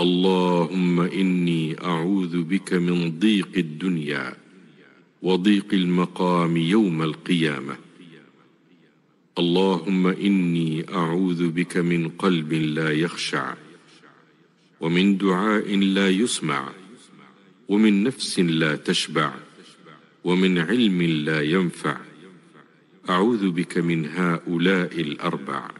اللهم إني أعوذ بك من ضيق الدنيا وضيق المقام يوم القيامة اللهم إني أعوذ بك من قلب لا يخشع ومن دعاء لا يسمع ومن نفس لا تشبع ومن علم لا ينفع أعوذ بك من هؤلاء الأربع